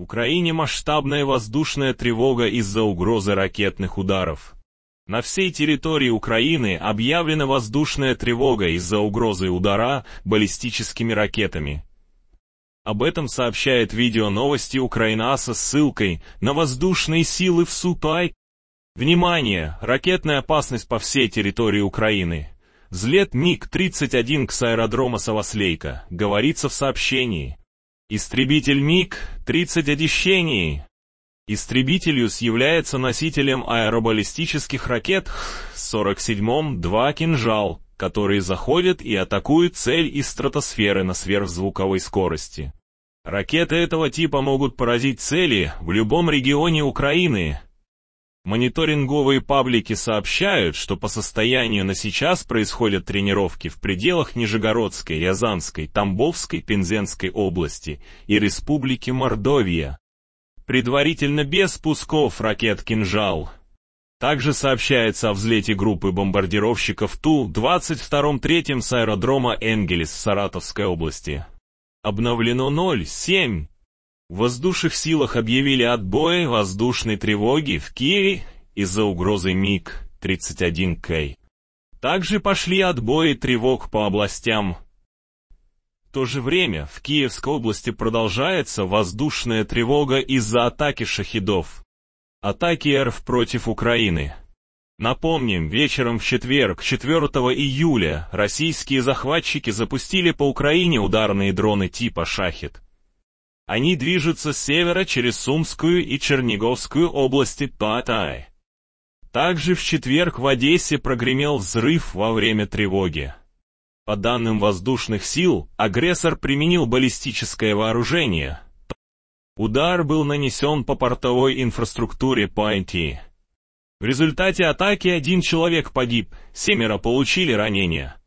Украине масштабная воздушная тревога из-за угрозы ракетных ударов. На всей территории Украины объявлена воздушная тревога из-за угрозы удара баллистическими ракетами. Об этом сообщает видео новости Украина со ссылкой на воздушные силы в Супай. Внимание! Ракетная опасность по всей территории Украины. Взлет МиГ-31 к аэродрома Саваслейка, говорится в сообщении. Истребитель МиГ-30 одещений. Истребитель является носителем аэробаллистических ракет в 47 2 «Кинжал», которые заходят и атакуют цель из стратосферы на сверхзвуковой скорости. Ракеты этого типа могут поразить цели в любом регионе Украины, Мониторинговые паблики сообщают, что по состоянию на сейчас происходят тренировки в пределах Нижегородской, Рязанской, Тамбовской, Пензенской области и Республики Мордовия. Предварительно без пусков ракет «Кинжал». Также сообщается о взлете группы бомбардировщиков Ту-22-3 с аэродрома Энгелес в Саратовской области. Обновлено 0,7 в воздушных силах объявили отбой воздушной тревоги в Киеве из-за угрозы МиГ-31К. Также пошли отбои тревог по областям. В то же время в Киевской области продолжается воздушная тревога из-за атаки шахидов. Атаки РФ против Украины. Напомним, вечером в четверг, 4 июля, российские захватчики запустили по Украине ударные дроны типа «Шахид». Они движутся с севера через Сумскую и Черниговскую области Паатай. Также в четверг в Одессе прогремел взрыв во время тревоги. По данным воздушных сил, агрессор применил баллистическое вооружение. Удар был нанесен по портовой инфраструктуре Пойнти. В результате атаки один человек погиб, семеро получили ранения.